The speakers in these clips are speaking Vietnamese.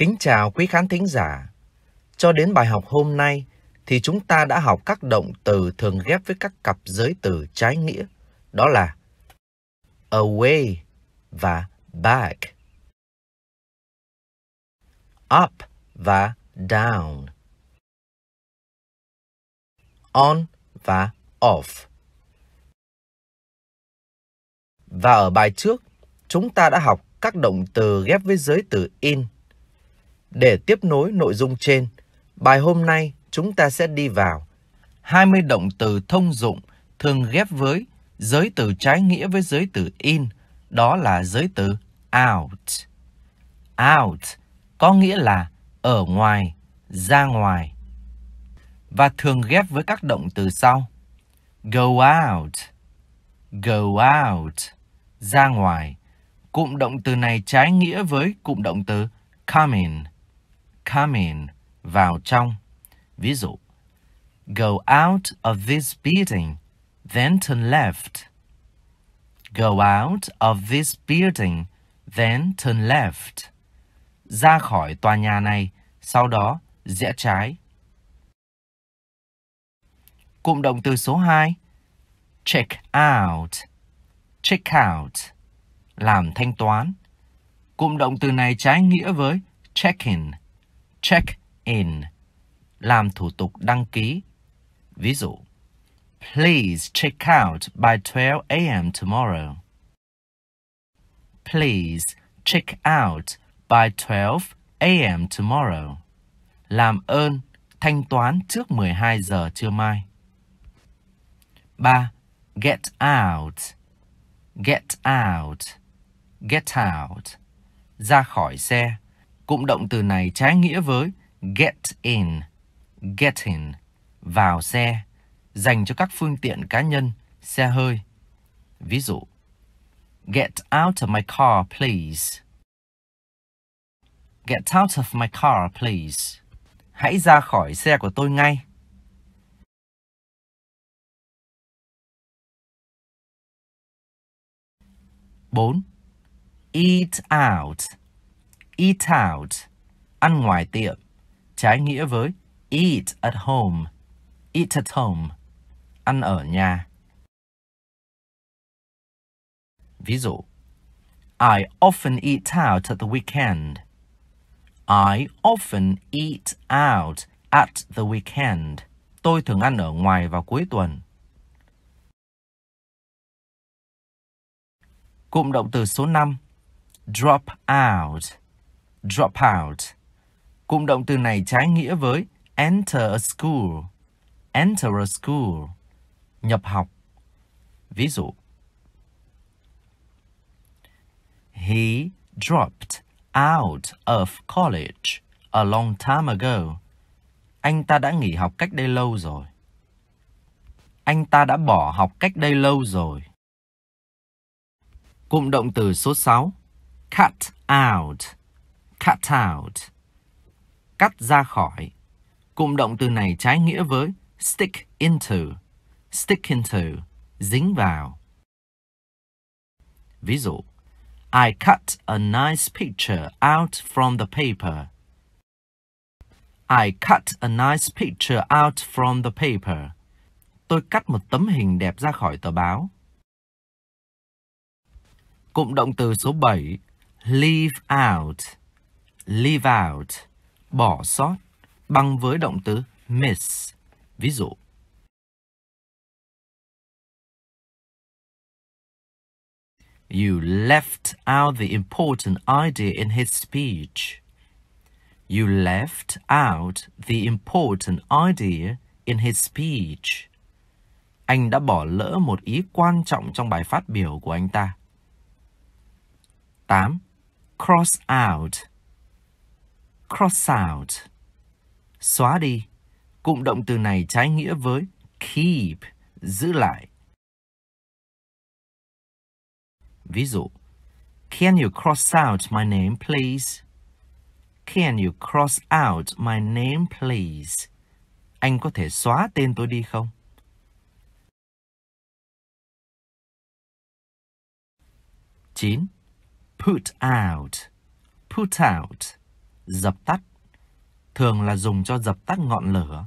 Kính chào quý khán thính giả. Cho đến bài học hôm nay thì chúng ta đã học các động từ thường ghép với các cặp giới từ trái nghĩa, đó là away và back, up và down, on và off. Và ở bài trước, chúng ta đã học các động từ ghép với giới từ in để tiếp nối nội dung trên, bài hôm nay chúng ta sẽ đi vào 20 động từ thông dụng thường ghép với giới từ trái nghĩa với giới từ in, đó là giới từ out. Out có nghĩa là ở ngoài, ra ngoài và thường ghép với các động từ sau. Go out, go out, ra ngoài. Cụm động từ này trái nghĩa với cụm động từ come in come in vào trong. Ví dụ, go out of this building, then turn left. Go out of this building, then turn left. Ra khỏi tòa nhà này, sau đó rẽ trái. Cụm động từ số 2, check out. Check out làm thanh toán. Cụm động từ này trái nghĩa với check in check-in, làm thủ tục đăng ký. Ví dụ, Please check out by 12 a.m. tomorrow. Please check out by 12 a.m. tomorrow. Làm ơn thanh toán trước 12 giờ trưa mai. 3. Get out. Get out. Get out. Ra khỏi xe Cụm động từ này trái nghĩa với get in, get in, vào xe, dành cho các phương tiện cá nhân, xe hơi. Ví dụ, get out of my car please. Get out of my car please. Hãy ra khỏi xe của tôi ngay. Bốn. Eat out Eat out, ăn ngoài tiệm, trái nghĩa với eat at home, eat at home, ăn ở nhà. Ví dụ, I often eat out at the weekend. I often eat out at the weekend. Tôi thường ăn ở ngoài vào cuối tuần. Cụm động từ số 5, drop out Drop out, Cụm động từ này trái nghĩa với enter a school, enter a school, nhập học. Ví dụ, He dropped out of college a long time ago. Anh ta đã nghỉ học cách đây lâu rồi. Anh ta đã bỏ học cách đây lâu rồi. Cụm động từ số 6, cut out cut out. Cắt ra khỏi. Cụm động từ này trái nghĩa với stick into. Stick into, dính vào. Ví dụ, I cut a nice picture out from the paper. I cut a nice picture out from the paper. Tôi cắt một tấm hình đẹp ra khỏi tờ báo. Cụm động từ số 7, leave out leave out, bỏ sót, bằng với động từ miss. Ví dụ, You left out the important idea in his speech. You left out the important idea in his speech. Anh đã bỏ lỡ một ý quan trọng trong bài phát biểu của anh ta. 8. Cross out cross out, xóa đi. Cụm động từ này trái nghĩa với keep, giữ lại. Ví dụ, Can you cross out my name please? Can you cross out my name please? Anh có thể xóa tên tôi đi không? Chín. Put out. Put out dập tắt, thường là dùng cho dập tắt ngọn lửa.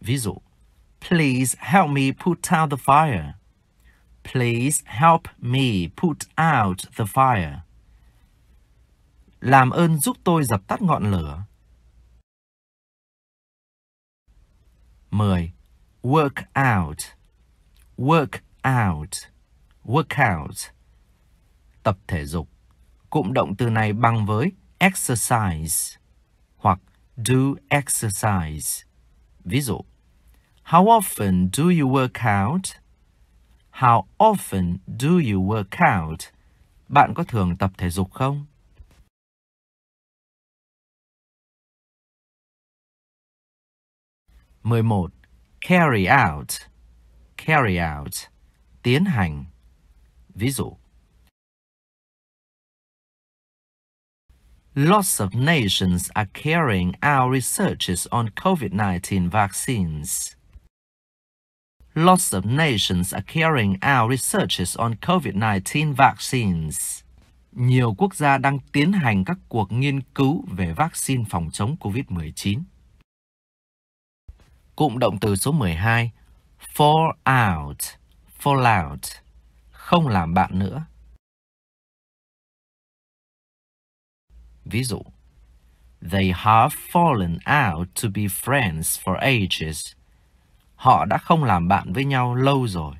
Ví dụ, Please help me put out the fire. Please help me put out the fire. Làm ơn giúp tôi dập tắt ngọn lửa. 10. Work out. Work out, workout. Tập thể dục. Cụm động từ này bằng với exercise hoặc do exercise. Ví dụ, How often do you work out? How often do you work out? Bạn có thường tập thể dục không? mười một Carry out. Carry out tiến hành. Ví dụ, Lots of nations are carrying out researches on COVID-19 vaccines. Lots of nations are carrying out researches on COVID-19 vaccines. Nhiều quốc gia đang tiến hành các cuộc nghiên cứu về vaccine phòng chống COVID-19. Cụm động từ số 12, fall out fall out, không làm bạn nữa. Ví dụ, they have fallen out to be friends for ages. Họ đã không làm bạn với nhau lâu rồi.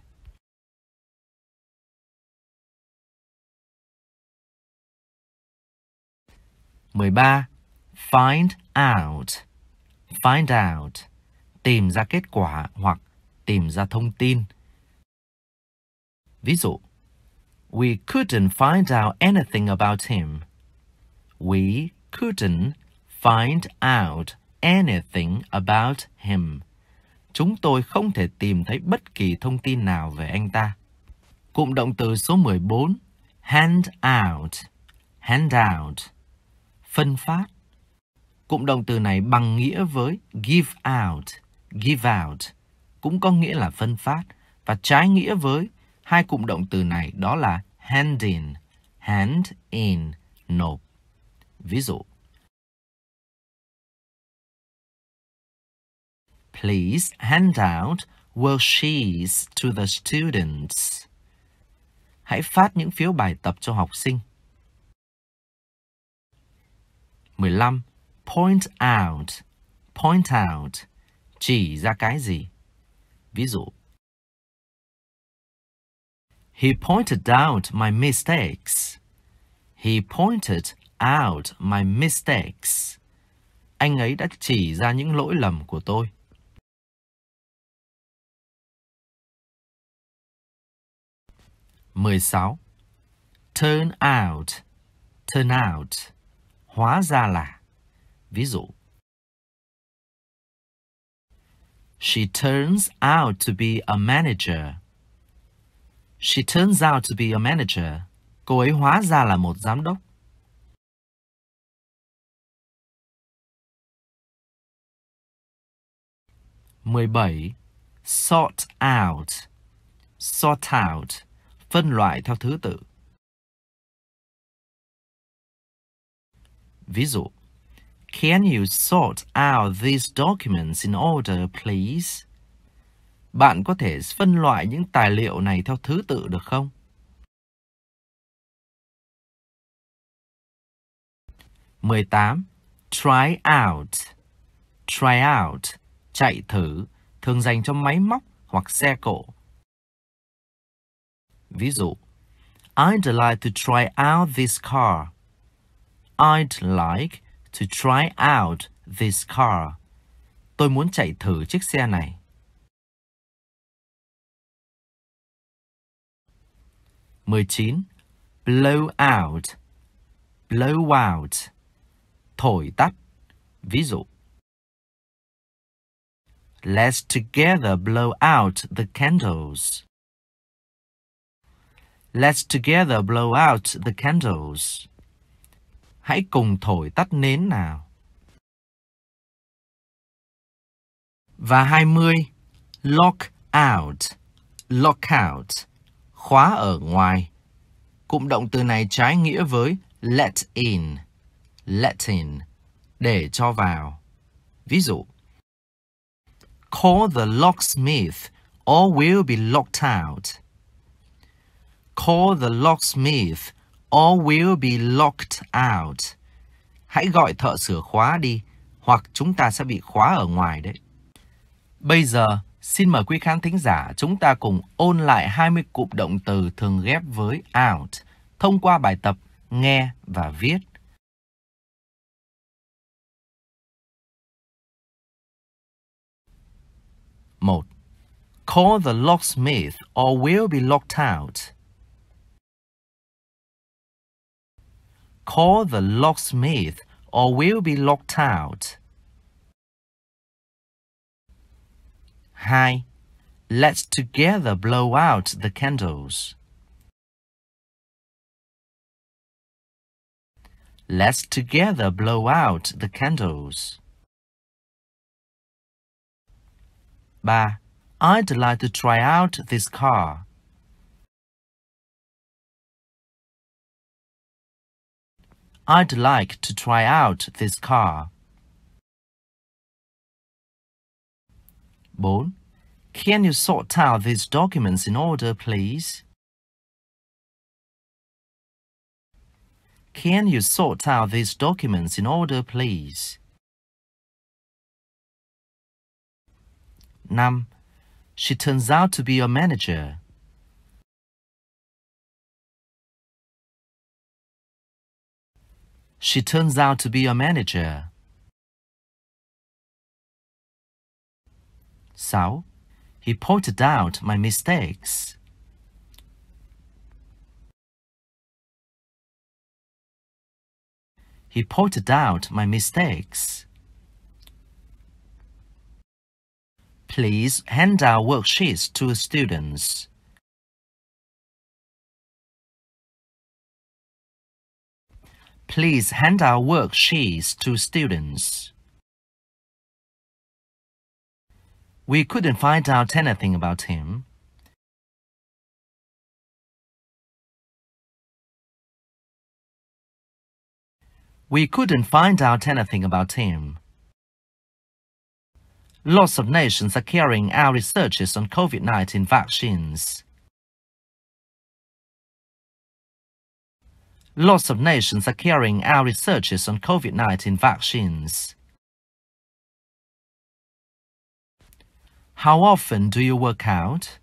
mười ba Find out. Find out. Tìm ra kết quả hoặc tìm ra thông tin. Ví dụ, We couldn't find out anything about him. We couldn't find out anything about him. Chúng tôi không thể tìm thấy bất kỳ thông tin nào về anh ta. Cụm động từ số 14, hand out, hand out, phân phát. Cụm động từ này bằng nghĩa với give out, give out, cũng có nghĩa là phân phát và trái nghĩa với Hai cụm động từ này đó là hand in, hand in, nộp. Ví dụ. Please hand out worksheets to the students. Hãy phát những phiếu bài tập cho học sinh. 15. Point out. Point out. Chỉ ra cái gì? Ví dụ. He pointed out my mistakes. He pointed out my mistakes. Anh ấy đã chỉ ra những lỗi lầm của tôi. mười sáu Turn out Turn out Hóa ra là Ví dụ She turns out to be a manager. She turns out to be a manager. Cô ấy hóa ra là một giám đốc. mười bảy Sort out Sort out Phân loại theo thứ tự Ví dụ Can you sort out these documents in order, please? Bạn có thể phân loại những tài liệu này theo thứ tự được không? mười tám Try out Try out Chạy thử thường dành cho máy móc hoặc xe cộ. Ví dụ I'd like to try out this car. I'd like to try out this car. Tôi muốn chạy thử chiếc xe này. 19. Blow out. Blow out. Thổi tắt. Ví dụ. Let's together blow out the candles. Let's together blow out the candles. Hãy cùng thổi tắt nến nào. Và 20. Lock out. Lock out khóa ở ngoài. Cụm động từ này trái nghĩa với let in, let in, để cho vào. Ví dụ, Call the locksmith or we'll be locked out. Call the locksmith or we'll be locked out. Hãy gọi thợ sửa khóa đi, hoặc chúng ta sẽ bị khóa ở ngoài đấy. Bây giờ, Xin mời quý khán thính giả chúng ta cùng ôn lại 20 cụm động từ thường ghép với out thông qua bài tập nghe và viết. một Call the locksmith or will be locked out. Call the locksmith or will be locked out. Hi, Let's together blow out the candles. Let's together blow out the candles. 3. I'd like to try out this car. I'd like to try out this car. 4. Can you sort out these documents in order, please? Can you sort out these documents in order, please? 5. She turns out to be a manager. She turns out to be a manager. So, he pointed out my mistakes. He pointed out my mistakes. Please hand out worksheets to students. Please hand out worksheets to students. We couldn't find out anything about him. We couldn't find out anything about him. Lots of nations are carrying out researches on COVID-19 vaccines. Lots of nations are carrying out researches on COVID-19 vaccines. How often do you work out?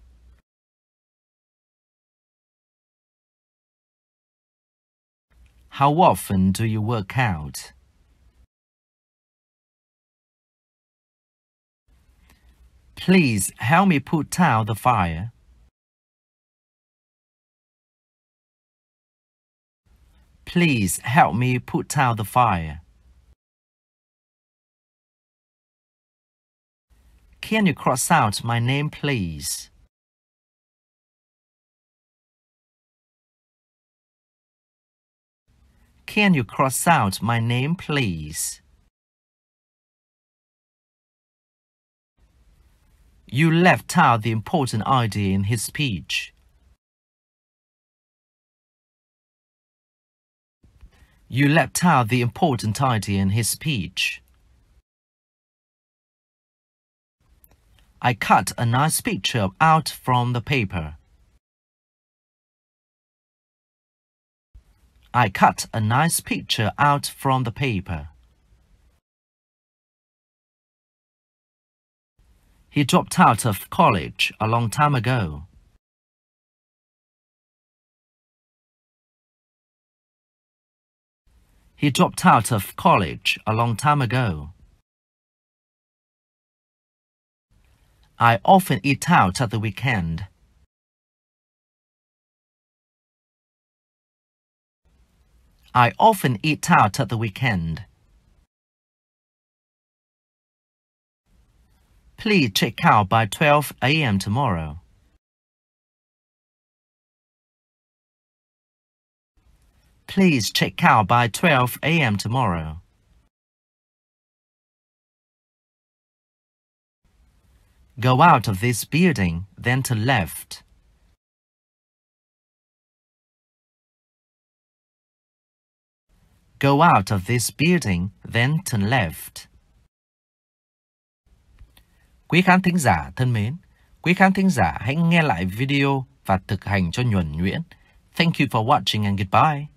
How often do you work out? Please help me put out the fire. Please help me put out the fire. Can you cross out my name, please? Can you cross out my name, please? You left out the important idea in his speech. You left out the important idea in his speech. I cut a nice picture out from the paper. I cut a nice picture out from the paper. He dropped out of college a long time ago. He dropped out of college a long time ago. I often eat out at the weekend. I often eat out at the weekend. Please check out by 12 a.m. tomorrow. Please check out by 12 a.m. tomorrow. Go out of this building, then to left. Go out of this building, then turn left. Quý khán thính giả thân mến, quý khán thính giả hãy nghe lại video và thực hành cho nhuần nhuyễn. Thank you for watching and goodbye.